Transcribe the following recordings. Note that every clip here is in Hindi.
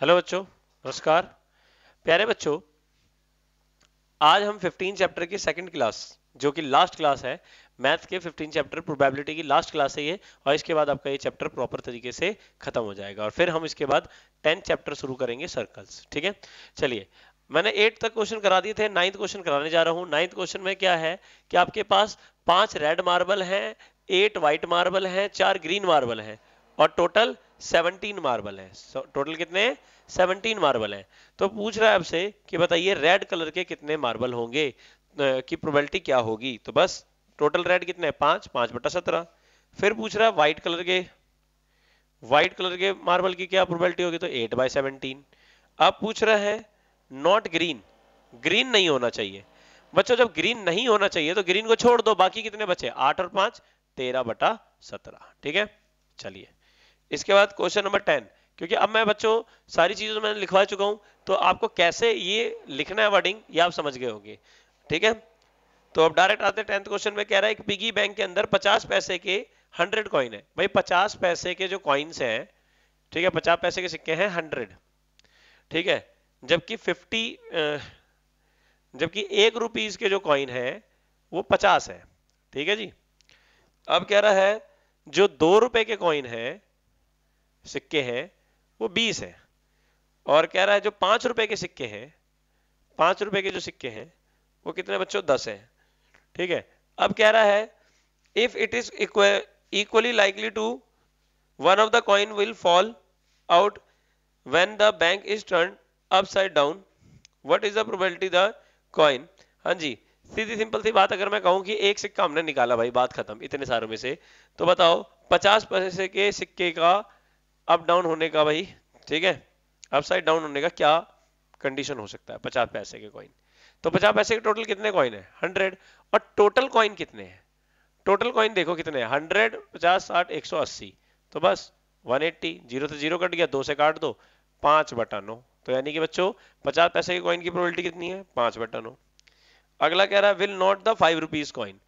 हेलो बच्चों नमस्कार प्यारे बच्चों आज हम 15 चैप्टर की सेकंड क्लास जो कि लास्ट क्लास है मैथ के 15 चैप्टर प्रोबेबिलिटी की लास्ट क्लास है ये और इसके बाद आपका ये चैप्टर प्रॉपर तरीके से खत्म हो जाएगा और फिर हम इसके बाद 10 चैप्टर शुरू करेंगे सर्कल्स ठीक है चलिए मैंने एट तक क्वेश्चन करा दिए थे नाइन्थ क्वेश्चन कराने जा रहा हूँ नाइन्थ क्वेश्चन में क्या है कि आपके पास पांच रेड मार्बल है एट व्हाइट मार्बल है चार ग्रीन मार्बल है और टोटल 17 मार्बल है टोटल कितने 17 मार्बल है तो पूछ रहा है आपसे कि बताइए रेड कलर के कितने मार्बल होंगे की प्रोबेबिलिटी क्या होगी तो बस टोटल रेड कितने पांच पांच बटा सत्रह फिर पूछ रहा है व्हाइट कलर के व्हाइट कलर के मार्बल की क्या प्रोबेबिलिटी होगी तो एट बाय सेवनटीन अब पूछ रहा है नॉट ग्रीन ग्रीन नहीं होना चाहिए बच्चों जब ग्रीन नहीं होना चाहिए तो ग्रीन को छोड़ दो बाकी कितने बचे आठ और पांच तेरह बटा सत्रह ठीक है चलिए इसके बाद क्वेश्चन नंबर टेन क्योंकि अब मैं बच्चों सारी चीज़ों तो मैंने लिखवा चुका हूं तो आपको कैसे ये लिखना है वर्डिंग ये आप समझ गए होंगे ठीक है तो अब डायरेक्ट आते हैं टेंथ क्वेश्चन में कह रहा है पिगी बैंक के अंदर पचास पैसे के हंड्रेड कॉइन है भाई पचास पैसे के जो कॉइन्स हैं ठीक है पचास पैसे के सिक्के हैं हंड्रेड ठीक है जबकि फिफ्टी जबकि एक रुपीज के जो कॉइन है वो पचास है ठीक है जी अब कह रहा है जो दो रुपए के कॉइन है सिक्के हैं वो बीस है और कह रहा है जो पांच रुपए के सिक्के हैं पांच रुपए के जो सिक्के हैं वो कितने बच्चों दस हैं ठीक है अब कह रहा है if it is equally likely to one of the coin will fall out when the bank is turned upside down what is the probability the coin हाँ जी सीधी सिंपल सी बात अगर मैं कहूं कि एक सिक्का हमने निकाला भाई बात खत्म इतने सारों में से तो बताओ पचास पैसे के सिक्के का अप डाउन होने का भाई ठीक है अपसाइड डाउन होने का क्या कंडीशन हो सकता है पचास पैसे के कॉइन तो पचास पैसे के टोटल कितने कॉइन है हंड्रेड और टोटल कॉइन कितने हैं टोटल कॉइन देखो कितने हैं हंड्रेड पचास साठ एक सौ अस्सी तो बस वन एट्टी जीरो से जीरो कट गया दो से काट दो पांच बटा नो तो यानी कि बच्चों पचास पैसे के कॉइन की प्रोबेबिलिटी कितनी है पांच बटा नो अगला कह रहा है will not the five rupees coin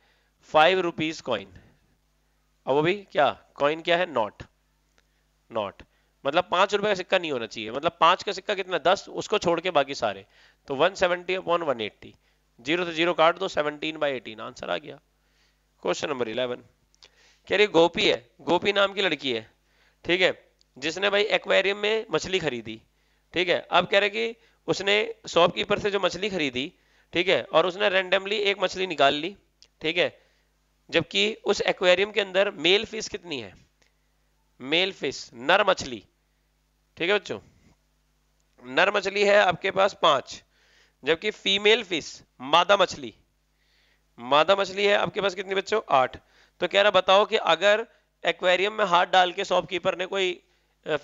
five rupees coin अब वो भी क्या कॉइन क्या है नॉट नॉट मतलब पांच रुपए का सिक्का नहीं होना चाहिए मतलब पांच का सिक्का कितना दस उसको छोड़ के बाकी सारे तो one seventy upon one eighty zero से जीरो काट दो सेवनटीन बाई एटीन आंसर आ गया क्वेश्चन नंबर इलेवन कह रही गोपी है गोपी नाम की लड़की है ठीक है जिसने भाई एक्वेरियम में मछली खरीदी ठीक है अब कह रहे कि उसने शॉपकीपर से जो मछली खरीदी ठीक है और उसने रेंडमली एक मछली निकाल ली ठीक है जबकि उस एक्वेरियम के अंदर मेल फीस कितनी है मेल फिश नर मछली ठीक है बच्चों नर मछली है आपके पास पांच जबकि फीमेल फिश मादा मछली मादा मछली है आपके पास कितनी बच्चों आठ तो कह रहा बताओ कि अगर एक्वेरियम में हाथ डाल के शॉपकीपर ने कोई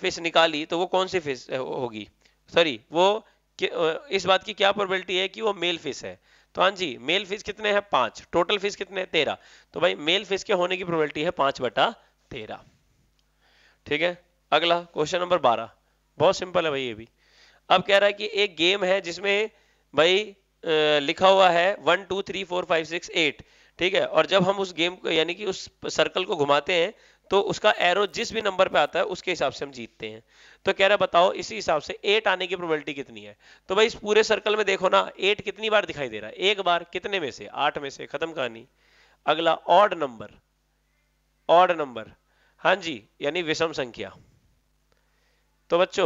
फिश निकाली तो वो कौन सी फिश होगी सॉरी वो इस बात की क्या प्रोबेबिलिटी है कि वो मेल फिश है तो हाँ जी मेल फिश कितने हैं पांच टोटल फिश कितने तेरह तो भाई मेल फिश के होने की प्रोबेबिलिटी है पांच बटा तेरह ठीक है अगला क्वेश्चन नंबर बारह बहुत सिंपल है भाई ये भी अब कह रहा है कि एक गेम है जिसमें भाई लिखा हुआ है one two three four five six eight ठीक है और जब हम उस गेम को यानी कि उस सर्कल को घुमाते हैं तो उसका एरो जिस भी नंबर पे आता है उसके हिसाब से हम जीतते हैं तो कह रहा बताओ इसी हिसाब से एट आने की प्रोबेबिलिटी कितनी है तो भाई इस पूरे सर्कल में देखो ना एट कितनी बार दिखाई दे रहा है एक बार कितने में से आठ में से खत्म कहानी अगला ऑड नंबर ऑड नंबर हाँ जी यानी विषम संख्या तो बच्चों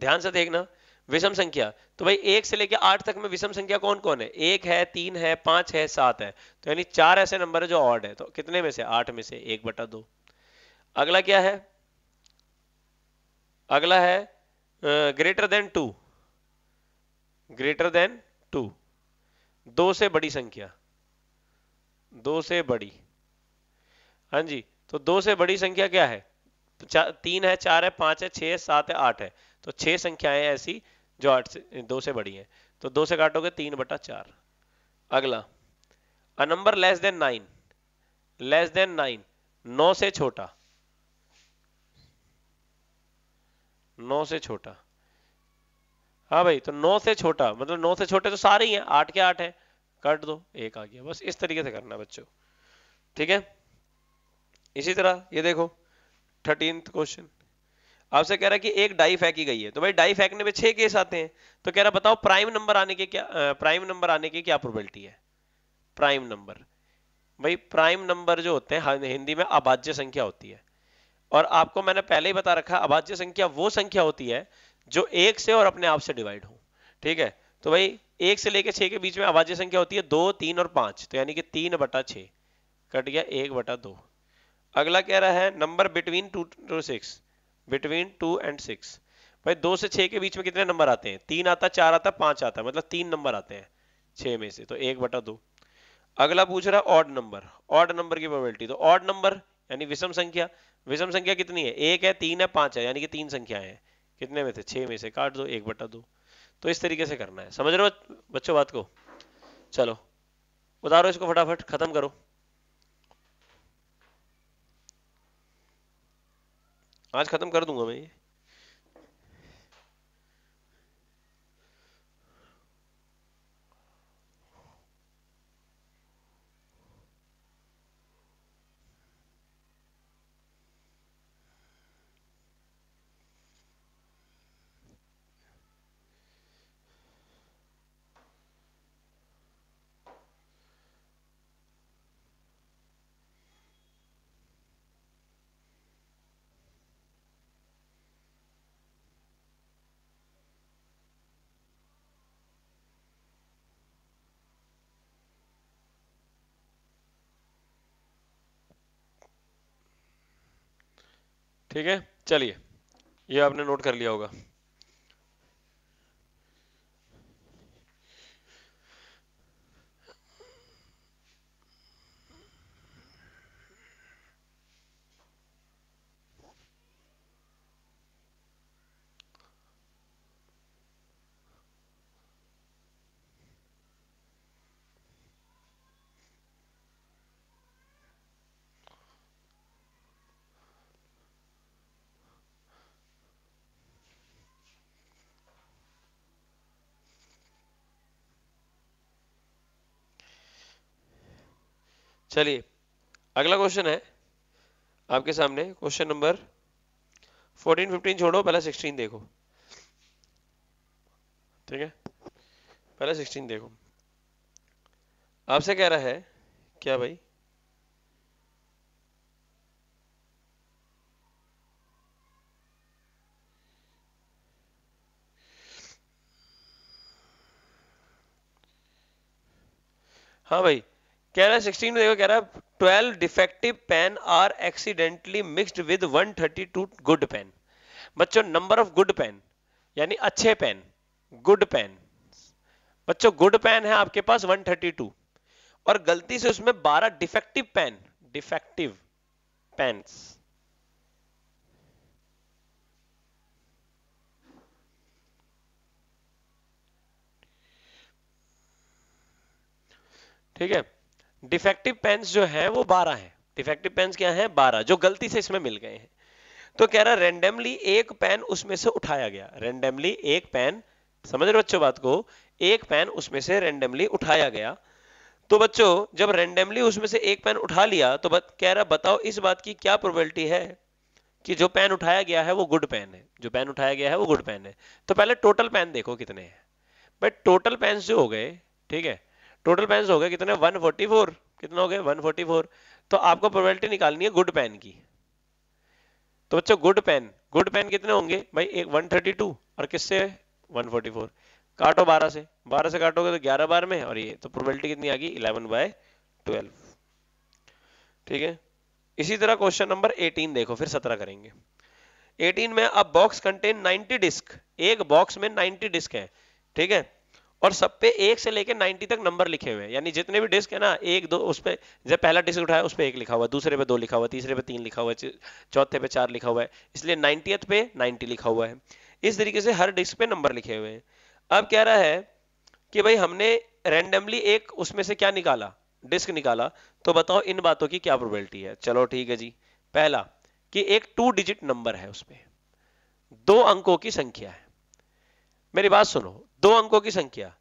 ध्यान से देखना विषम संख्या तो भाई एक से लेकर आठ तक में विषम संख्या कौन कौन है एक है तीन है पांच है सात है तो यानी चार ऐसे नंबर है जो ऑड है तो कितने में से आठ में से एक बटा दो अगला क्या है अगला है greater than two greater than two दो से बड़ी संख्या दो से बड़ी हाँ जी तो दो से बड़ी संख्या क्या है तीन है चार है पांच है छह है सात है आठ है तो छह संख्याएं ऐसी जो आठ से दो से बड़ी हैं तो दो से काटोगे तीन बटा चार अगला uh number less than nine less than nine नौ से छोटा नौ से छोटा हाँ भाई तो नौ से छोटा मतलब नौ से छोटे तो सारे ही हैं आठ के आठ है कट दो एक आ गया बस इस तरीके से करना बच्चों ठीक है इसी तरह ये देखो थर्टीन क्वेश्चन आपसे कह रहा है कि एक डाई फेंकी गई है तो भाई डाई फेंकने में छह केस आते हैं तो कह रहा बताओ प्राइम नंबर आने के क्या प्राइम नंबर आने की क्या प्रोबेबिलिटी है प्राइम नंबर भाई प्राइम नंबर जो होते हैं हाँ, हिंदी में अभाज्य संख्या होती है और आपको मैंने पहले ही बता रखा अभाज्य संख्या वो संख्या होती है जो एक से और अपने आप से डिवाइड हो ठीक है तो भाई एक से लेकर छह के बीच में अभाज्य संख्या होती है दो तीन और पांच तो यानी कि तीन बटा छ कट गया एक बटा दो अगला कह रहा है number between two two six between two and six भाई दो से छ के बीच में कितने नंबर आते हैं तीन आता चार आता पांच आता मतलब तीन नंबर आते हैं छः में से तो एक बटा दो अगला पूछ रहा ऑड नंबर ऑड नंबर की प्रोबेबिलिटी तो ऑड नंबर यानी विषम संख्या विषम संख्या कितनी है एक है तीन है पांच है यानी कि तीन संख्याएं हैं कितने में थे छह में से काट दो एक बटा दो तो इस तरीके से करना है समझ रहे हो बच्चों बात को चलो उतारो इसको फटाफट खत्म करो आज खत्म कर दूंगा मैं ये ठीक है चलिए ये आपने नोट कर लिया होगा चलिए अगला क्वेश्चन है आपके सामने क्वेश्चन नंबर 14, 15 छोड़ो पहला 16 देखो ठीक है पहला 16 देखो आपसे कह रहा है क्या भाई हाँ भाई कह रहा है सिक्सटीन में देखो कह रहा है twelve defective pen are accidentally mixed with 132 good pen बच्चों नंबर ऑफ गुड पेन यानी अच्छे पेन गुड पेन बच्चों गुड पेन है आपके पास 132 और गलती से उसमें 12 डिफेक्टिव पेन डिफेक्टिव पेन्स ठीक है डिफेक्टिव पेंस जो है वो बारह है डिफेक्टिव पेंस क्या है बारह जो गलती से इसमें मिल गए हैं तो कह रहा रेंडमली एक पेन उसमें से उठाया गया रेंडमली एक पेन समझ रहे बच्चों बात को एक पेन उसमें से रेंडमली उठाया गया तो बच्चों जब रेंडमली उसमें से एक पेन उठा लिया तो बत, कह रहा बताओ इस बात की क्या प्रोबेबिलिटी है कि जो पेन उठाया गया है वो गुड पेन है जो पेन उठाया गया है वो गुड पेन है तो पहले टोटल पेन देखो कितने हैं बट टोटल पेन जो हो गए ठीक है टोटल पेन हो गए कितने 144 कितना हो गए 144 तो आपको प्रोबेबिलिटी निकालनी है गुड पेन की तो बच्चों गुड पेन गुड पेन कितने होंगे भाई एक 132 और किससे 144 काटो 12 से 12 से काटोगे तो 11 बार में और ये तो प्रोबेबिलिटी कितनी आ गई इलेवन बाय ट्वेल्व ठीक है इसी तरह क्वेश्चन नंबर 18 देखो फिर 17 करेंगे 18 में अब बॉक्स कंटेन 90 डिस्क एक बॉक्स में 90 डिस्क है ठीक है और सब पे एक से लेके 90 तक नंबर लिखे हुए हैं यानी जितने भी डिस्क है ना एक दो उस पर जब पहला डिस्क उठाया उस पर एक लिखा हुआ दूसरे पे दो लिखा हुआ तीसरे पे तीन लिखा हुआ है चौथे पे चार लिखा हुआ है इसलिए नाइनटीथ पे नाइनटी लिखा हुआ है इस तरीके से हर डिस्क पे नंबर लिखे हुए हैं अब कह रहा है कि भाई हमने रेंडमली एक उसमें से क्या निकाला डिस्क निकाला तो बताओ इन बातों की क्या प्रोबेबिलिटी है चलो ठीक है जी पहला कि एक टू डिजिट नंबर है उसमें दो अंकों की संख्या है मेरी बात सुनो दो अंकों की संख्या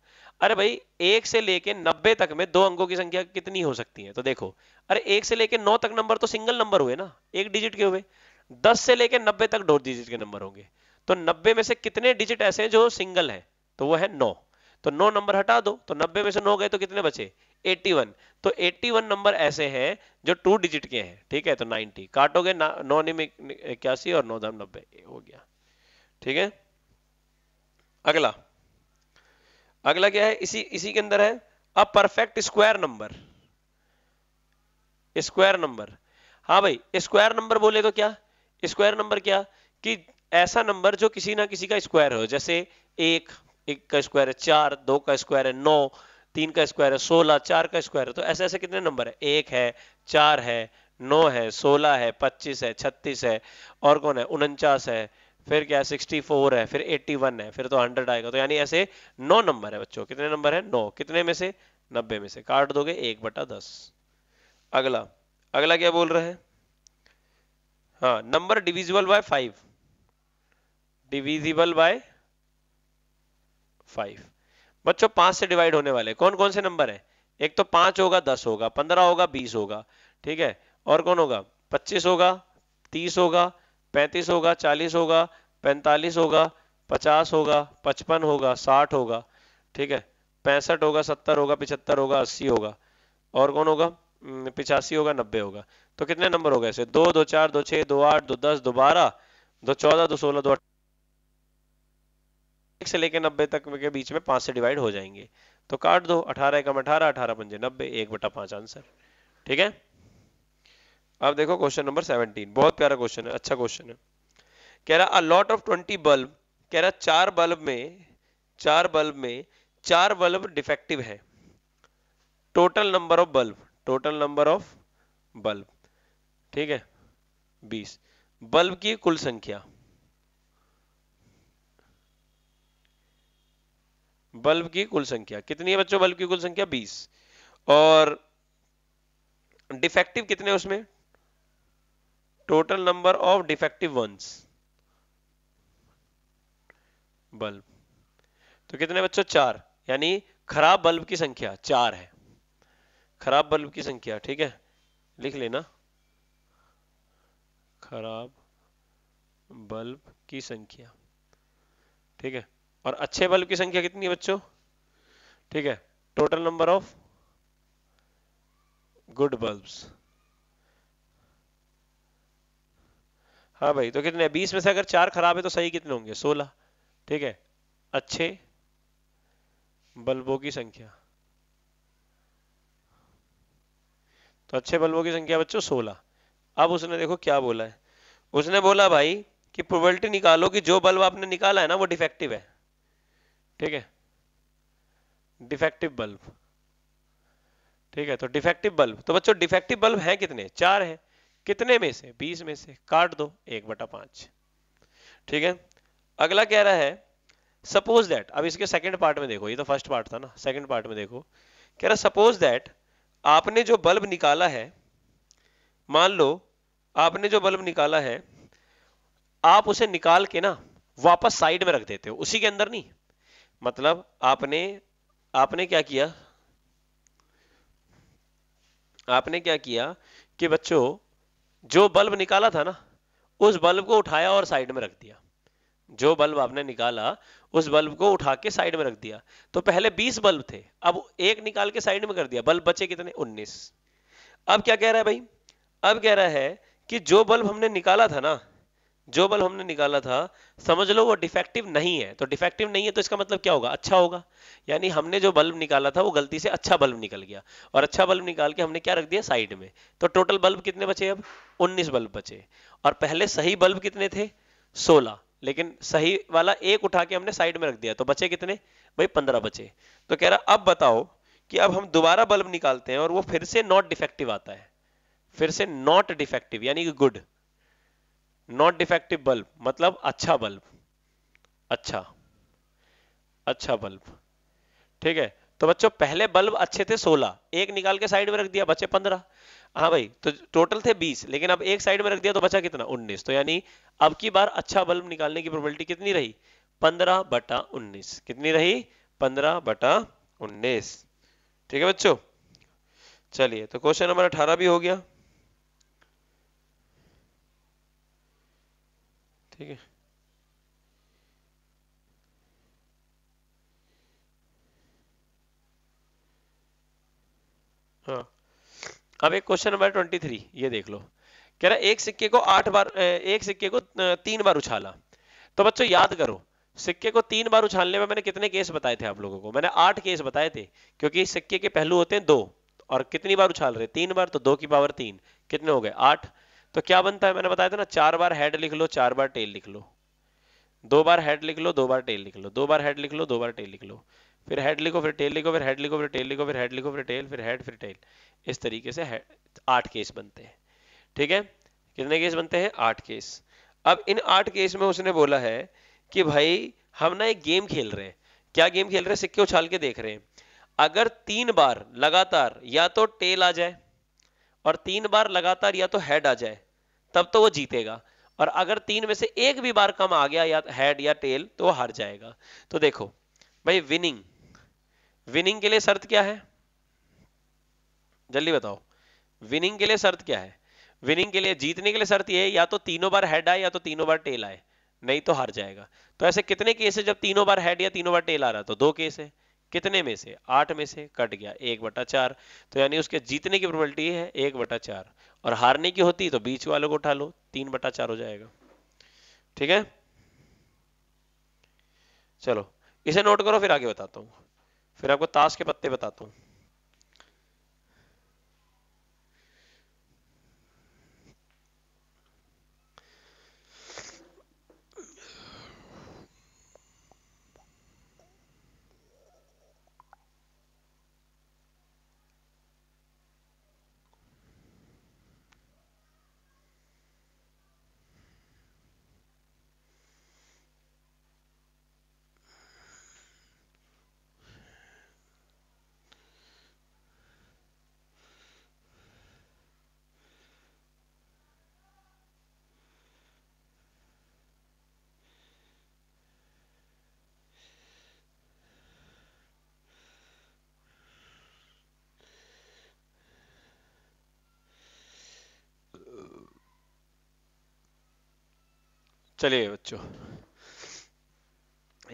अरे भाई एक से लेके नब्बे तक में दो अंकों की संख्या कितनी हो सकती है तो देखो अरे एक से लेके नौ तक नंबर तो सिंगल नंबर हुए ना एक डिजिट के हुए दस से लेके नब्बे तक दो डिजिट के नंबर होंगे तो नब्बे में से कितने डिजिट ऐसे हैं जो सिंगल है तो वो है नौ तो नौ नंबर हटा दो तो नब्बे में से नौ गए तो कितने बचे 81 तो 81 नंबर ऐसे हैं जो टू डिजिट के हैं ठीक है तो 90 काटोगे नौ निम इक्यासी और नौ दाम नब्बे हो गया ठीक है अगला अगला क्या है इसी इसी के अंदर है a perfect square number square number हाँ भाई स्क्वायर नंबर बोले तो क्या स्क्वायर नंबर क्या कि ऐसा नंबर जो किसी ना किसी का स्क्वायर हो जैसे एक एक का स्क्वायर है चार दो का स्क्वायर है नौ तीन का स्क्वायर है सोलह चार का स्क्वायर है तो ऐसे ऐसे कितने नंबर है एक है चार है नौ है सोलह है पच्चीस है छत्तीस है और कौन है उनचास है फिर क्या 64 है फिर 81 है फिर तो 100 आएगा तो यानी ऐसे नौ नंबर है बच्चों कितने नंबर है नौ कितने में से नब्बे में से काट दोगे एक बटा दस अगला अगला क्या बोल रहे हैं हाँ number divisible by five divisible by five बच्चों पांच से डिवाइड होने वाले कौन कौन से नंबर है एक तो पांच होगा दस होगा पंद्रह होगा बीस होगा ठीक है और कौन होगा पच्चीस होगा तीस होगा पैंतीस होगा चालीस होगा पैंतालीस होगा पचास होगा पचपन होगा साठ होगा ठीक है पैंसठ होगा सत्तर होगा पिछहत्तर होगा अस्सी होगा और कौन होगा हम्म, पिचासी होगा नब्बे होगा तो कितने नंबर हो गए ऐसे दो दो चार दो छः दो आठ दो दस दो बारह दो चौदह दो सोलह दो एक से लेकर नब्बे तक के बीच में पांच से डिवाइड हो जाएंगे तो काट दो अठारह एकम अठारह अठारह पंजे नब्बे एक बटा पांच आंसर ठीक है अब देखो क्वेश्चन नंबर 17 बहुत प्यारा क्वेश्चन है अच्छा क्वेश्चन है कह रहा लॉट ऑफ 20 बल्ब कह रहा चार बल्ब में चार बल्ब में चार बल्ब डिफेक्टिव है total number of bulb total number of bulb ठीक है 20 बल्ब की कुल संख्या बल्ब की कुल संख्या कितनी है बच्चों बल्ब की कुल संख्या 20 और डिफेक्टिव कितने उसमें total number of defective ones bulb तो कितने बच्चों चार यानी खराब बल्ब की संख्या चार है खराब बल्ब की संख्या ठीक है लिख लेना खराब बल्ब की संख्या ठीक है और अच्छे बल्ब की संख्या कितनी है बच्चों ठीक है total number of good bulbs हाँ भाई तो कितने बीस में से अगर चार खराब है तो सही कितने होंगे सोलह ठीक है अच्छे बल्बों की संख्या तो अच्छे बल्बों की संख्या बच्चों सोलह अब उसने देखो क्या बोला है उसने बोला भाई कि प्रोबेबिलिटी निकालो कि जो बल्ब आपने निकाला है ना वो डिफेक्टिव है ठीक है डिफेक्टिव बल्ब ठीक है तो डिफेक्टिव बल्ब तो बच्चों डिफेक्टिव बल्ब हैं कितने चार हैं कितने में से बीस में से काट दो एक बटा पांच ठीक है अगला कह रहा है सपोज दैट अब इसके सेकंड पार्ट में देखो ये तो फर्स्ट पार्ट था ना सेकंड पार्ट में देखो कह रहा सपोज दैट आपने जो बल्ब निकाला है मान लो आपने जो बल्ब निकाला है आप उसे निकाल के ना वापस साइड में रख देते हो उसी के अंदर नहीं मतलब आपने आपने क्या किया आपने क्या किया कि बच्चों जो बल्ब निकाला था ना उस बल्ब को उठाया और साइड में रख दिया जो बल्ब आपने निकाला उस बल्ब को उठा के साइड में रख दिया तो पहले 20 बल्ब थे अब एक निकाल के साइड में कर दिया बल्ब बचे कितने 19 अब क्या कह रहा है भाई अब कह रहा है कि जो बल्ब हमने निकाला था ना जो बल हमने निकाला था समझ लो वो डिफेक्टिव नहीं है तो डिफेक्टिव नहीं है तो इसका मतलब क्या होगा अच्छा होगा यानी हमने जो बल्ब निकाला था वो गलती से अच्छा बल्ब निकल गया और अच्छा बल्ब निकाल के हमने क्या रख दिया साइड में तो टोटल बल्ब कितने बचे अब 19 बल्ब बचे और पहले सही बल्ब कितने थे सोलह लेकिन सही वाला एक उठा के हमने साइड में रख दिया तो बचे कितने भाई पंद्रह बचे तो कह रहा अब बताओ कि अब हम दोबारा बल्ब निकालते हैं और वो फिर से नॉट डिफेक्टिव आता है फिर से नॉट डिफेक्टिव यानी कि गुड नॉट डिफेक्टिव बल्ब मतलब अच्छा बल्ब अच्छा अच्छा बल्ब ठीक है तो बच्चों पहले बल्ब अच्छे थे 16 एक निकाल के साइड में रख दिया बचे 15 हाँ भाई तो टोटल थे 20 लेकिन अब एक साइड में रख दिया तो बचा कितना 19 तो यानी अब की बार अच्छा बल्ब निकालने की प्रोबेबिलिटी कितनी रही 15 बटा 19 कितनी रही 15 बटा 19 ठीक है बच्चों चलिए तो क्वेश्चन नंबर अठारह भी हो गया ठीक है हाँ अब एक क्वेश्चन नंबर ट्वेंटी थ्री ये देख लो कह रहा एक सिक्के को आठ बार एक सिक्के को तीन बार उछाला तो बच्चों याद करो सिक्के को तीन बार उछालने में मैंने कितने केस बताए थे आप लोगों को मैंने आठ केस बताए थे क्योंकि सिक्के के पहलू होते हैं दो और कितनी बार उछाल रहे तीन बार तो दो की पावर तीन कितने हो गए आठ तो क्या बनता है मैंने बताया था ना चार बार हेड लिख लो चार बार टेल लिख लो दो बार हेड लिख लो दो बार टेल लिख लो दो बार हेड लिख लो दो बार टेल लिख लो फिर हेड लिखो फिर टेल लिखो फिर हेड लिखो फिर टेल लिखो फिर हेड लिखो फिर टेल फिर हेड फिर टेल इस तरीके से आठ केस बनते हैं ठीक है कितने केस बनते हैं आठ केस अब इन आठ केस में उसने बोला है कि भाई हम ना एक गेम खेल रहे हैं क्या गेम खेल रहे हैं सिक्के उछाल के देख रहे हैं अगर तीन बार लगातार या तो टेल आ जाए और तीन बार लगातार या तो हेड आ जाए तब तो वो जीतेगा और अगर तीन में से एक भी बार कम आ गया या हेड या टेल तो वो हार जाएगा तो देखो भाई विनिंग विनिंग के लिए शर्त क्या है जल्दी बताओ विनिंग के लिए शर्त क्या है विनिंग के लिए जीतने के लिए शर्त यह या तो तीनों बार हेड आए या तो तीनों बार टेल आए नहीं तो हार जाएगा तो ऐसे कितने केस है जब तीनों बार हेड या तीनों बार टेल आ रहा तो दो केस है कितने में से आठ में से कट गया एक बटा चार तो यानी उसके जीतने की प्रोबेबिलिटी है एक बटा चार और हारने की होती तो बीच वालों को उठा लो तीन बटा चार हो जाएगा ठीक है चलो इसे नोट करो फिर आगे बताता हूँ फिर आपको ताश के पत्ते बताता हूँ चलिए बच्चों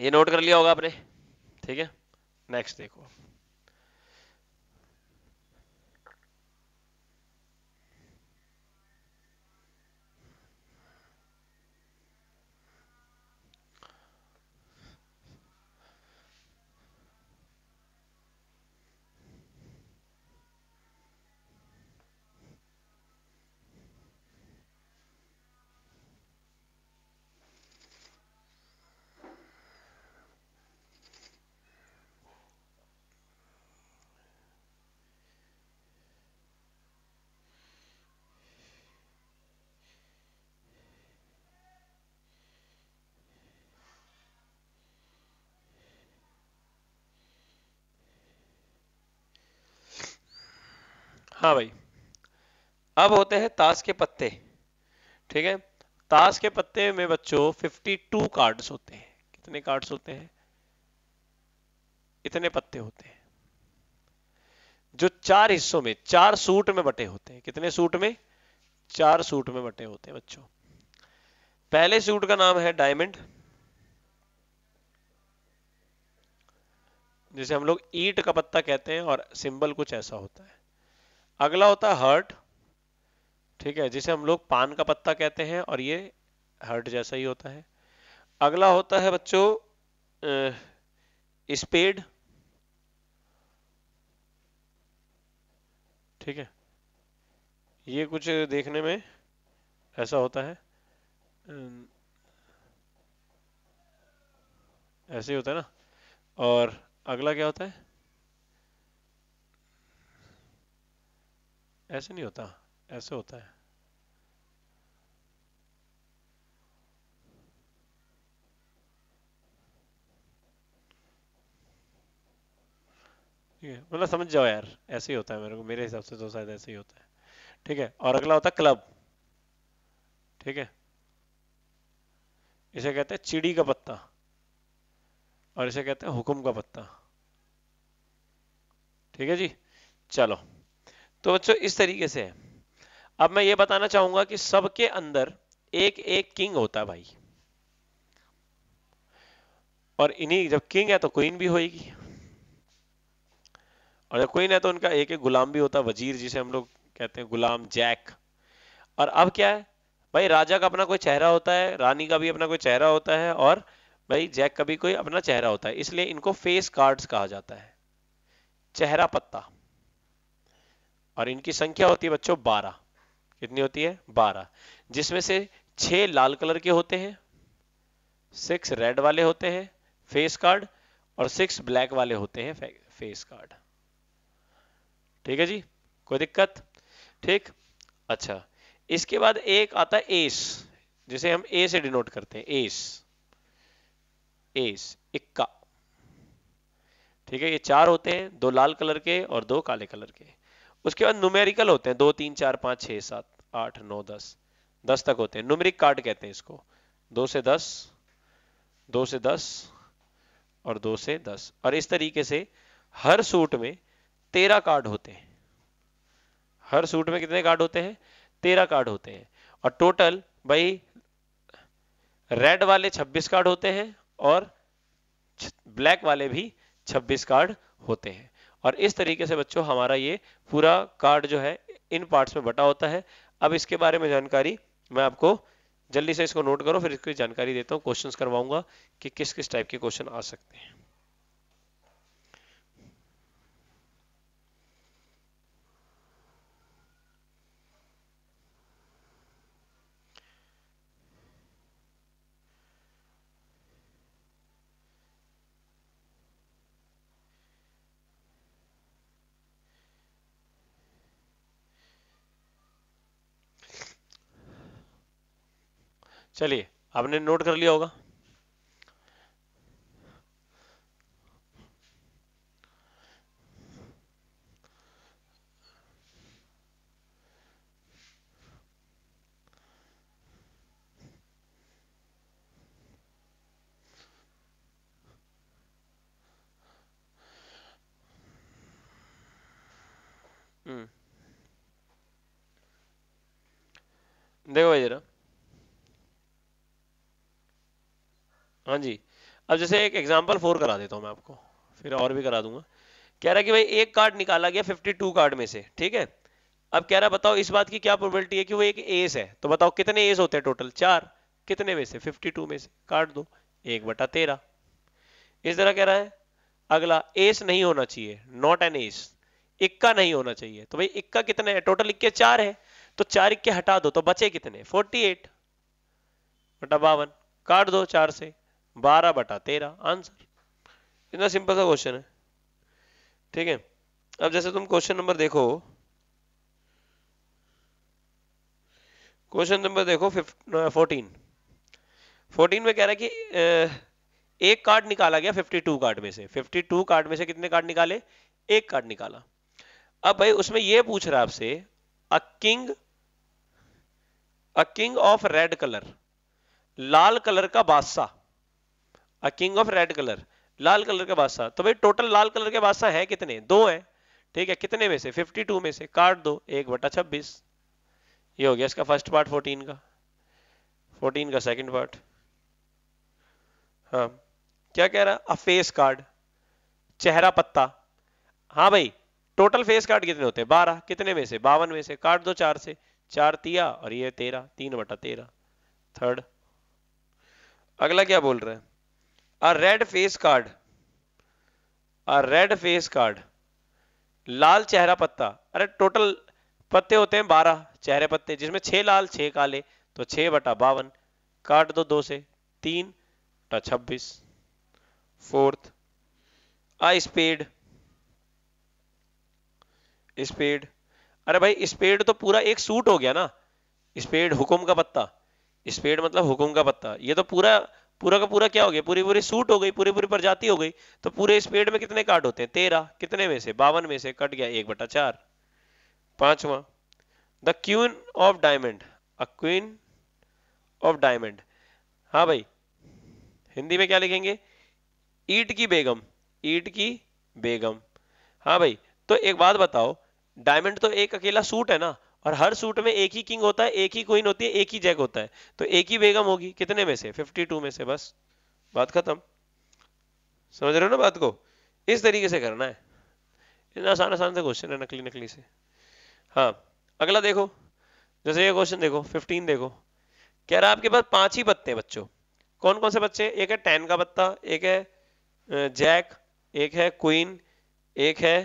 ये नोट कर लिया होगा आपने ठीक है नेक्स्ट देखो हाँ भाई अब होते हैं ताश के पत्ते ठीक है ताश के पत्ते में बच्चों 52 कार्ड्स होते हैं कितने कार्ड्स होते हैं इतने पत्ते होते हैं जो चार हिस्सों में चार सूट में बटे होते हैं कितने सूट में चार सूट में बटे होते हैं बच्चों पहले सूट का नाम है डायमंड जिसे हम लोग ईट का पत्ता कहते हैं और सिंबल कुछ ऐसा होता है अगला होता है हर्ट ठीक है जिसे हम लोग पान का पत्ता कहते हैं और ये हर्ट जैसा ही होता है अगला होता है बच्चों स्पेड ठीक है ये कुछ देखने में ऐसा होता है ऐसे ही होता है ना और अगला क्या होता है ऐसे नहीं होता ऐसे होता है ठीक है मतलब समझ जाओ यार ऐसे ही होता है मेरे को मेरे हिसाब से तो शायद ऐसे ही होता है ठीक है और अगला होता है क्लब ठीक है इसे कहते हैं चिड़ी का पत्ता और इसे कहते हैं हुकुम का पत्ता ठीक है जी चलो तो बच्चों इस तरीके से है अब मैं ये बताना चाहूंगा कि सबके अंदर एक एक किंग होता है भाई और इन्हीं जब किंग है तो क्वीन भी होगी और जब क्वीन है तो उनका एक एक गुलाम भी होता है वजीर जिसे हम लोग कहते हैं गुलाम जैक और अब क्या है भाई राजा का अपना कोई चेहरा होता है रानी का भी अपना कोई चेहरा होता है और भाई जैक का भी कोई अपना चेहरा होता है इसलिए इनको फेस कार्ड्स कहा जाता है चेहरा पत्ता और इनकी संख्या होती है बच्चों बारह कितनी होती है बारह जिसमें से छह लाल कलर के होते हैं सिक्स रेड वाले होते हैं फेस कार्ड और सिक्स ब्लैक वाले होते हैं फेस कार्ड ठीक है जी कोई दिक्कत ठीक अच्छा इसके बाद एक आता है एस जिसे हम ए से डिनोट करते हैं एस एस इक्का ठीक है ये चार होते हैं दो लाल कलर के और दो काले कलर के उसके बाद न्यूमेरिकल होते हैं दो तीन चार पांच छह सात आठ नौ दस दस तक होते हैं न्यूमेरिक कार्ड कहते हैं इसको दो से दस दो से दस और दो से दस और इस तरीके से हर सूट में तेरह कार्ड होते हैं हर सूट में कितने कार्ड होते हैं तेरह कार्ड होते हैं और टोटल भाई रेड वाले छब्बीस कार्ड होते हैं और ब्लैक वाले भी छब्बीस कार्ड होते हैं और इस तरीके से बच्चों हमारा ये पूरा कार्ड जो है इन पार्ट्स में बटा होता है अब इसके बारे में जानकारी मैं आपको जल्दी से इसको नोट करो फिर इसकी जानकारी देता हूँ क्वेश्चंस करवाऊंगा कि किस किस टाइप के क्वेश्चन आ सकते हैं चलिए आपने नोट कर लिया होगा हम्म। देखो भाई जरा हाँ जी अब जैसे एक एग्जाम्पल फोर करा देता हूँ मैं आपको फिर और भी करा दूंगा कह रहा है कि भाई एक कार्ड निकाला गया 52 कार्ड में से ठीक है अब कह रहा बताओ इस बात की क्या प्रोबेबिलिटी है कि वो एक एस है तो बताओ कितने एस होते हैं टोटल चार कितने में से 52 में से काट दो एक बटा तेरह इस तरह कह रहा है अगला एस नहीं होना चाहिए नॉट एन एस इक्का नहीं होना चाहिए तो भाई इक्का कितने है टोटल इक्के चार है तो चार इक्के हटा दो तो बचे कितने फोर्टी एट बटा बावन काट दो चार से बारह बटा तेरह आंसर इतना सिंपल सा क्वेश्चन है ठीक है अब जैसे तुम क्वेश्चन नंबर देखो क्वेश्चन नंबर देखो फोर्टीन फोर्टीन में कह रहा है कि एक कार्ड निकाला गया फिफ्टी टू कार्ड में से फिफ्टी टू कार्ड में से कितने कार्ड निकाले एक कार्ड निकाला अब भाई उसमें यह पूछ रहा है आपसे a king a king of red colour लाल कलर का बादशाह किंग ऑफ रेड कलर लाल कलर के बादशाह तो भाई टोटल लाल कलर के बादशाह है कितने दो हैं ठीक है कितने में से 52 में से काट दो एक बटा छब्बीस ये हो गया इसका फर्स्ट पार्ट 14 का 14 का सेकंड पार्ट हाँ क्या कह रहा अ फेस कार्ड चेहरा पत्ता हाँ भाई टोटल फेस कार्ड कितने होते हैं बारह कितने में से बावन में से काट दो चार से चार तिया और ये तेरह तीन बटा तेरह थर्ड अगला क्या बोल रहे हैं a red face card a red face card लाल चेहरा पत्ता अरे टोटल पत्ते होते हैं बारह चेहरे पत्ते जिसमें छह लाल छह काले तो छह बटा बावन काट दो दो से तीन बटा छब्बीस फोर्थ आ स्पेड स्पेड अरे भाई स्पेड तो पूरा एक सूट हो गया ना स्पेड हुकुम का पत्ता स्पेड मतलब हुकुम का पत्ता ये तो पूरा पूरा का पूरा क्या हो गया पूरी पूरी सूट हो गई पूरी पूरी प्रजाति हो गई तो पूरे इस पेड़ में कितने काट होते हैं तेरह कितने में से बावन में से कट गया एक बटा चार पांचवा the queen of diamond queen of diamond हाँ भाई हिंदी में क्या लिखेंगे ईट की बेगम ईट की बेगम हाँ भाई तो एक बात बताओ डायमंड तो एक अकेला सूट है ना और हर सूट में एक ही किंग होता है एक ही क्वीन होती है एक ही जैक होता है तो एक ही बेगम होगी कितने में से 52 में से बस बात खत्म समझ रहे हो ना बात को इस तरीके से करना है इतना आसान आसान से क्वेश्चन है नकली नकली से हाँ अगला देखो जैसे ये क्वेश्चन देखो फिफ्टीन देखो कह रहा है आपके पास पांच ही पत्ते हैं बच्चों कौन कौन से बच्चे एक है टेन का पत्ता एक है जैक एक है क्वीन एक है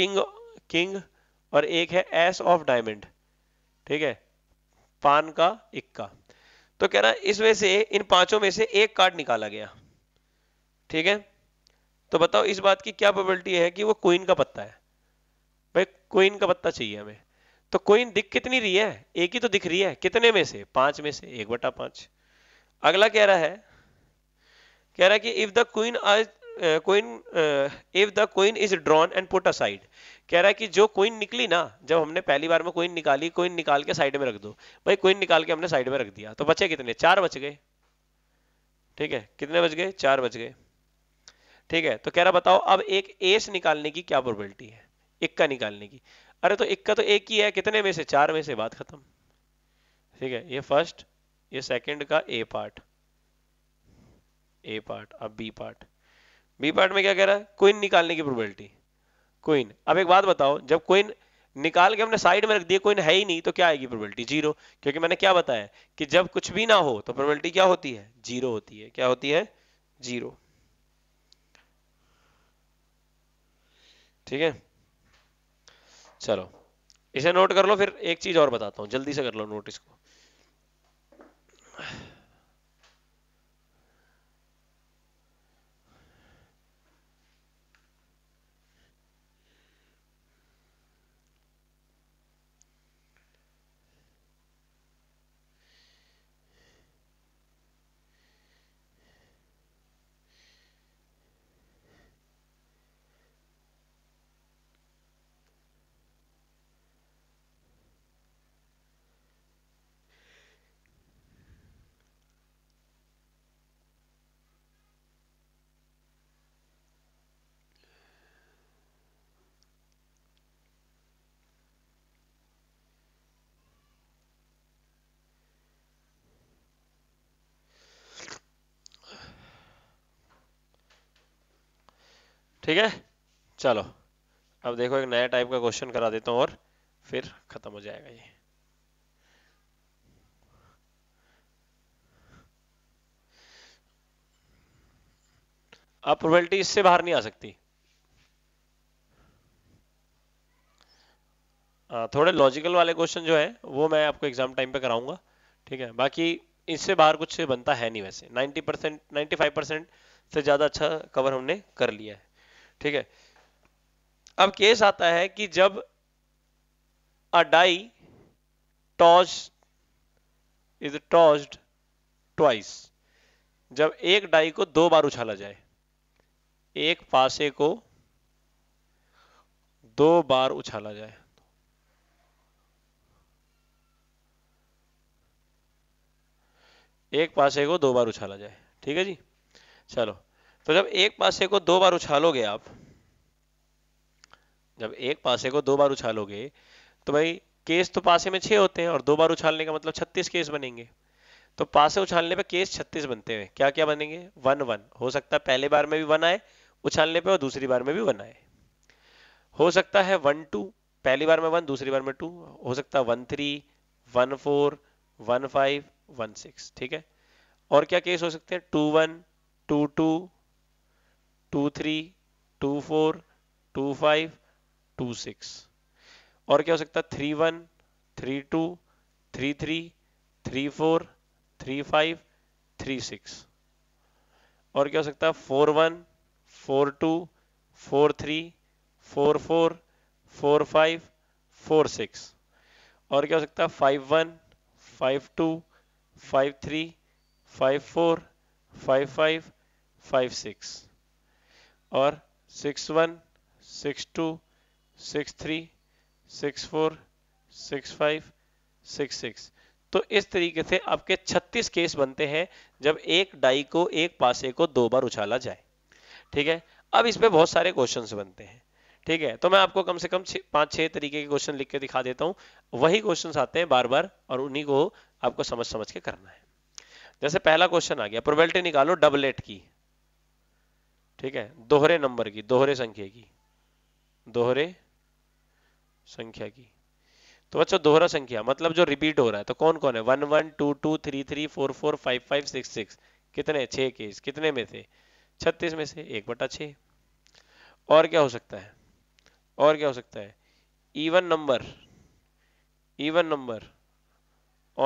किंग किंग और एक है एस ऑफ डायमंड ठीक है पान का इक्का तो कह रहा इसमें से इन पांचों में से एक कार्ड निकाला गया ठीक है तो बताओ इस बात की क्या प्रोबेबिलिटी है कि वो क्वीन का पत्ता है भाई क्वीन का पत्ता चाहिए हमें तो क्वीन दिख कितनी रही है एक ही तो दिख रही है कितने में से पांच में से एक बटा पांच अगला कह रहा है कह रहा है कि इफ द क्वीन आज queen if the queen is drawn and put aside कह रहा है कि जो कोइन निकली ना जब हमने पहली बार में कोइन निकाली कोइन निकाल के साइड में रख दो भाई कोइन निकाल के हमने साइड में रख दिया तो बचे कितने चार बच गए ठीक है कितने बच गए चार बच गए ठीक है तो कह रहा बताओ अब एक एस निकालने की क्या प्रोबेबिलिटी है इक्का निकालने की अरे तो इक्का तो एक ही है कितने में से चार में से बात खत्म ठीक है ये फर्स्ट ये सेकंड का ए पार्ट ए पार्ट अब बी पार्ट बी पार्ट में क्या कह रहा है कोइन निकालने की प्रोबेबिलिटी क्वीन अब एक बात बताओ जब क्वीन निकाल के हमने साइड में रख दिया क्वीन है ही नहीं तो क्या आएगी प्रोबेबिलिटी जीरो क्योंकि मैंने क्या बताया कि जब कुछ भी ना हो तो प्रोबेबिलिटी क्या होती है जीरो होती है क्या होती है जीरो ठीक है चलो इसे नोट कर लो फिर एक चीज और बताता हूं जल्दी से कर लो नोट इसको ठीक है चलो अब देखो एक नया टाइप का क्वेश्चन करा देता हूँ और फिर खत्म हो जाएगा ये आप प्रोबेबिलिटी इससे बाहर नहीं आ सकती थोड़े लॉजिकल वाले क्वेश्चन जो है वो मैं आपको एग्जाम टाइम पे कराऊंगा ठीक है बाकी इससे बाहर कुछ बनता है नहीं वैसे 90 परसेंट नाइन्टी से ज़्यादा अच्छा कवर हमने कर लिया है ठीक है अब केस आता है कि जब a die toss is tossed twice जब एक डाई को दो बार उछाला जाए एक पासे को दो बार उछाला जाए एक पासे को दो बार उछाला जाए ठीक है जी चलो तो जब एक पासे को दो बार उछालोगे आप जब एक पासे को दो बार उछालोगे तो भाई केस तो पासे में छह होते हैं और दो बार उछालने का मतलब छत्तीस केस बनेंगे तो पासे उछालने पे केस छत्तीस बनते हैं क्या क्या बनेंगे वन वन हो सकता है पहले बार में भी वन आए उछालने पे और दूसरी बार में भी वन आए हो सकता है वन टू पहली बार में वन दूसरी बार में टू हो सकता है one three one four one five one six ठीक है और क्या केस हो सकते हैं two one two two two three two four two five two six और क्या हो सकता है three one three two three three three four three five three six और क्या हो सकता है four one four two four three four four four five four six और क्या हो सकता है five one five two five three five four five five five six और six one six two six three six four six five six six तो इस तरीके से आपके 36 केस बनते हैं जब एक डाई को एक पासे को दो बार उछाला जाए ठीक है अब इसमें बहुत सारे क्वेश्चंस बनते हैं ठीक है तो मैं आपको कम से कम पांच छह तरीके के क्वेश्चन लिख के दिखा देता हूं वही क्वेश्चन आते हैं बार बार और उन्हीं को आपको समझ समझ के करना है जैसे पहला क्वेश्चन आ गया प्रोबेबिलिटी निकालो डबलेट की ठीक है दोहरे नंबर की दोहरे संख्या की दोहरे संख्या की तो बच्चों दोहरा संख्या मतलब जो रिपीट हो रहा है तो कौन कौन है one one two two three three four four five five six six कितने छः केस कितने में थे छत्तीस में से एक बटा छ और क्या हो सकता है और क्या हो सकता है even number even number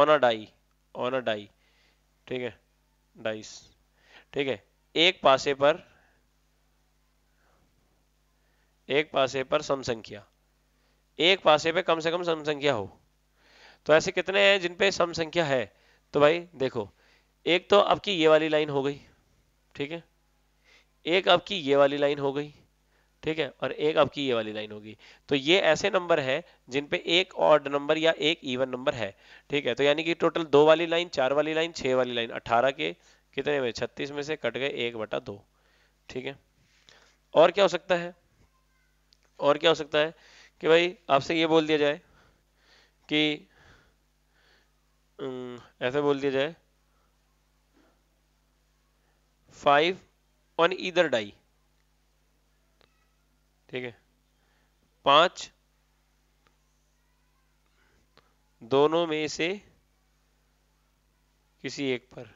on a die on a die ठीक है डाइस ठीक है एक पासे पर एक पासे पर सम संख्या एक पासे पे कम से कम सम संख्या हो तो ऐसे कितने हैं जिन पे सम संख्या है तो भाई देखो एक तो आपकी ये वाली लाइन हो गई ठीक है एक आपकी ये वाली लाइन हो गई ठीक है और एक आपकी ये वाली लाइन होगी तो ये ऐसे नंबर है जिन पे एक ऑड नंबर या एक इवन नंबर है ठीक है तो यानी कि टोटल दो वाली लाइन चार वाली लाइन छह वाली लाइन अठारह के कितने में छत्तीस में से कट गए एक बटा दो ठीक है और क्या हो सकता है और क्या हो सकता है कि भाई आपसे ये बोल दिया जाए कि ऐसे बोल दिया जाए फाइव ऑन ईदर डाई ठीक है पांच दोनों में से किसी एक पर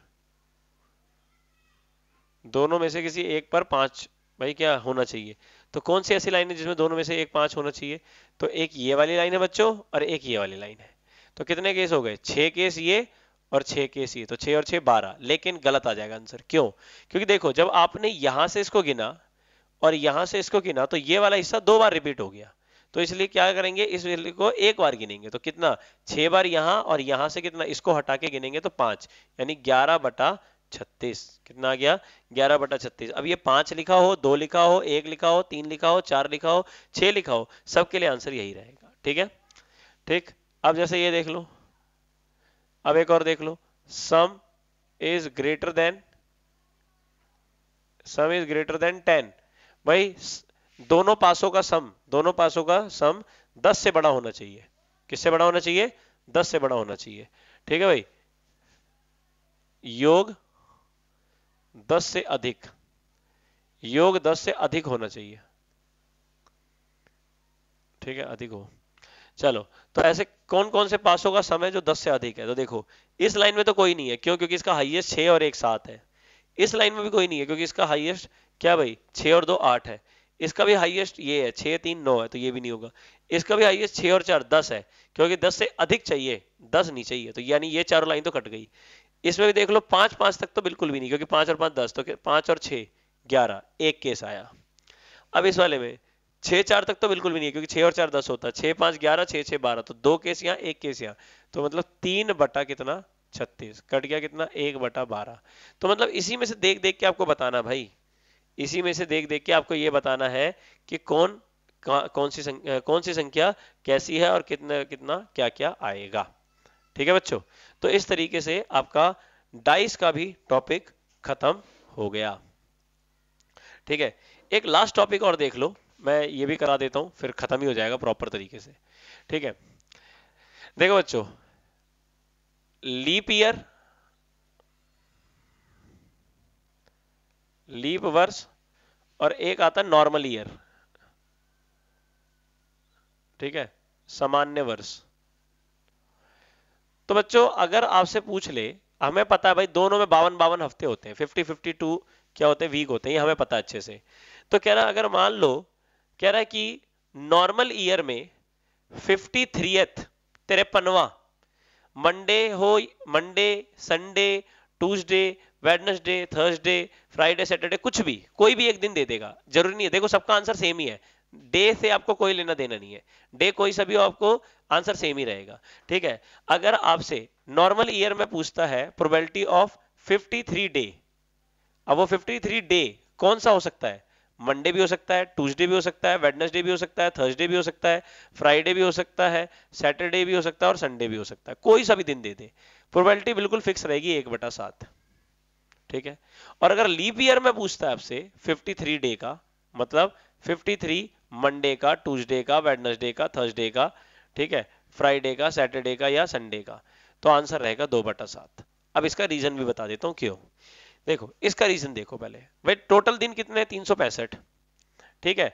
दोनों में से किसी एक पर पांच भाई क्या होना चाहिए तो कौन सी ऐसी लाइन है जिसमें दोनों में से एक पांच होना चाहिए तो एक ये वाली लाइन है बच्चों और एक ये वाली लाइन है तो कितने केस हो गए छह केस ये और छह केस ये तो छह और छह बारह लेकिन गलत आ जाएगा आंसर क्यों क्योंकि देखो जब आपने यहां से इसको गिना और यहां से इसको गिना तो ये वाला हिस्सा दो बार रिपीट हो गया तो इसलिए क्या करेंगे इस वैल्यू को एक बार गिनेंगे तो कितना छह बार यहां और यहां से कितना इसको हटा के गिनेंगे तो पांच यानी ग्यारह बटा छत्तीस कितना आ गया ग्यारह बटा छत्तीस अब ये पांच लिखा हो दो लिखा हो एक लिखा हो तीन लिखा हो चार लिखा हो छह लिखा हो सबके लिए आंसर यही रहेगा ठीक है ठीक अब जैसे ये देख लो अब एक और देख लो sum is greater than sum is greater than ten भाई दोनों पासों का सम दोनों पासों का सम दस से बड़ा होना चाहिए किससे बड़ा होना चाहिए दस से बड़ा होना चाहिए ठीक है भाई योग दस से अधिक योग दस से अधिक होना चाहिए ठीक है अधिक हो चलो तो ऐसे कौन कौन से पासों का समय जो दस से अधिक है तो देखो इस लाइन में तो कोई नहीं है क्यों क्योंकि इसका हाईएस्ट छह और एक सात है इस लाइन में भी कोई नहीं है क्योंकि इसका हाईएस्ट क्या भाई छह और दो आठ है इसका भी हाईएस्ट ये है छह तीन नौ है तो ये भी नहीं होगा इसका भी हाईएस्ट छह और चार दस है क्योंकि दस से अधिक चाहिए दस नहीं चाहिए तो यानी ये चारों लाइन तो कट गई इसमें भी देख लो पांच पांच तक तो बिल्कुल भी नहीं क्योंकि पांच और पांच दस तो पांच और छह ग्यारह एक केस आया अब इस वाले में छह चार तक तो बिल्कुल भी नहीं है क्योंकि छह और चार दस होता है छह पांच ग्यारह छह छह बारह तो दो केस यहाँ एक केस यहाँ तो मतलब तीन बटा कितना छत्तीस कट गया कितना एक बटा बारह तो मतलब इसी में से देख देख के आपको बताना भाई इसी में से देख देख के आपको ये बताना है कि कौन कौन सी कौन सी संख्या कैसी है और कितना कितना क्या क्या आएगा ठीक है बच्चों तो इस तरीके से आपका डाइस का भी टॉपिक खत्म हो गया ठीक है एक लास्ट टॉपिक और देख लो मैं ये भी करा देता हूं फिर खत्म ही हो जाएगा प्रॉपर तरीके से ठीक है देखो बच्चों लीप ईयर लीप वर्ष और एक आता नॉर्मल ईयर ठीक है सामान्य वर्ष तो बच्चों अगर आपसे पूछ ले हमें पता है भाई दोनों में बावन बावन हफ्ते होते हैं फिफ्टी फिफ्टी टू क्या होते हैं वीक होते हैं ये हमें पता अच्छे से तो कह रहा अगर मान लो कह रहा है कि नॉर्मल ईयर में फिफ्टी थ्रीएथ तिरपनवा मंडे हो Monday Sunday Tuesday Wednesday Thursday Friday Saturday कुछ भी कोई भी एक दिन दे देगा जरूरी नहीं है देखो सबका आंसर सेम ही है डे से आपको कोई लेना देना नहीं है डे कोई सभी आपको आंसर सेम ही रहेगा ठीक है अगर आपसे नॉर्मल ईयर में पूछता है प्रोबेबिलिटी ऑफ 53 डे अब वो 53 डे कौन सा हो सकता है मंडे भी हो सकता है ट्यूसडे भी हो सकता है वेडनेसडे भी हो सकता है थर्सडे भी हो सकता है फ्राइडे भी हो सकता है सैटरडे भी हो सकता है और संडे भी हो सकता है कोई सा भी दिन दे दे प्रोबेबिलिटी बिल्कुल फिक्स रहेगी एक बटा सात ठीक है और अगर लीप ईयर में पूछता है आपसे 53 डे का मतलब 53 मंडे का ट्यूजडे का वेडनेसडे का थर्सडे का ठीक है फ्राइडे का सैटरडे का या संडे का तो आंसर रहेगा दो बटा सात अब इसका रीजन भी बता देता हूँ क्यों देखो इसका रीजन देखो पहले भाई टोटल दिन कितने तीन सौ पैंसठ ठीक है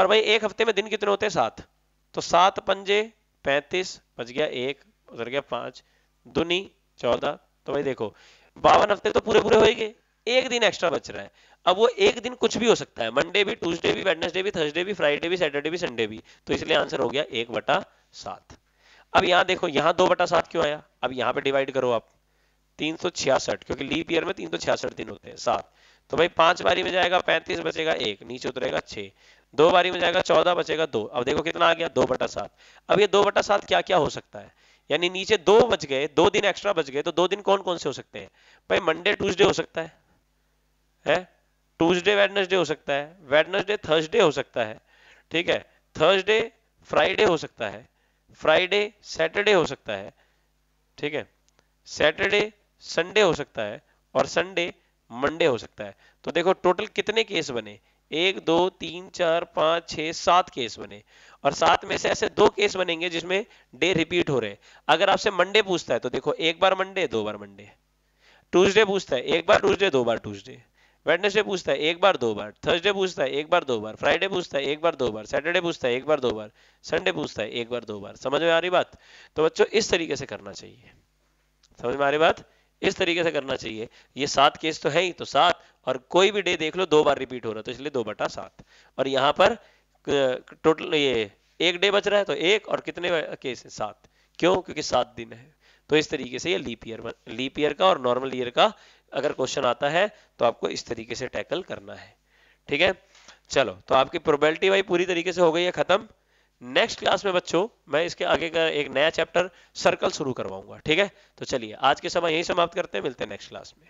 और भाई एक हफ्ते में दिन कितने होते हैं सात तो सात पंजे पैंतीस बच गया एक उधर गया पांच दुनी चौदह तो भाई देखो बावन हफ्ते तो पूरे पूरे होएंगे एक दिन एक्स्ट्रा बच रहा है अब वो एक दिन कुछ भी हो सकता है मंडे भी ट्यूसडे भी वेडनेसडे भी थर्सडे भी फ्राइडे भी सैटरडे भी संडे भी तो इसलिए आंसर हो गया एक बटा सात अब यहां देखो यहां दो बटा सात क्यों आया अब यहां पे डिवाइड करो आप तीन सौ छियासठ क्योंकि लीप ईयर में तीन सौ छियासठ दिन होते हैं सात तो भाई पांच बारी में जाएगा पैंतीस बचेगा एक नीचे उतरेगा छह दो बारी में जाएगा चौदह बचेगा दो अब देखो कितना आ गया दो बटा सात अब ये दो बटा सात क्या क्या हो सकता है यानी नीचे दो बच गए दो दिन एक्स्ट्रा बच गए तो दो दिन कौन कौन से हो सकते हैं भाई मंडे ट्यूजडे हो सकता है है ट्यूजडे वेडनेसडे हो सकता है वेडनेसडे थर्सडे हो सकता है ठीक है थर्सडे फ्राइडे हो सकता है फ्राइडे सैटरडे हो सकता है ठीक है सैटरडे संडे हो सकता है और संडे मंडे हो सकता है तो देखो टोटल कितने केस बने एक दो तीन चार पांच छह सात केस बने और सात में से ऐसे दो केस बनेंगे जिसमें डे रिपीट हो रहे अगर आपसे मंडे पूछता है तो देखो एक बार मंडे दो बार मंडे ट्यूसडे पूछता है एक बार ट्यूसडे दो बार ट्यूसडे वेडनेसडे पूछता है एक बार दो बार थर्सडे पूछता है एक बार दो बार फ्राइडे पूछता है एक बार दो बार सैटरडे पूछता है एक बार दो बार संडे पूछता है एक बार दो बार समझ में आ रही बात तो बच्चों इस तरीके से करना चाहिए समझ में आ रही बात इस तरीके से करना चाहिए ये सात केस तो है ही तो सात और कोई भी डे देख लो दो बार रिपीट हो रहा है तो इसलिए दो बटा सात और यहाँ पर टोटल ये एक डे बच रहा है तो एक और कितने केस है सात क्यों क्योंकि सात दिन है तो इस तरीके से ये लीप ईयर लीप ईयर का और नॉर्मल ईयर का अगर क्वेश्चन आता है तो आपको इस तरीके से टैकल करना है ठीक है चलो तो आपकी प्रोबेबिलिटी वाई पूरी तरीके से हो गई है खत्म नेक्स्ट क्लास में बच्चों मैं इसके आगे का एक नया चैप्टर सर्कल शुरू करवाऊंगा ठीक है तो चलिए आज के समय यही समाप्त करते हैं मिलते हैं नेक्स्ट क्लास में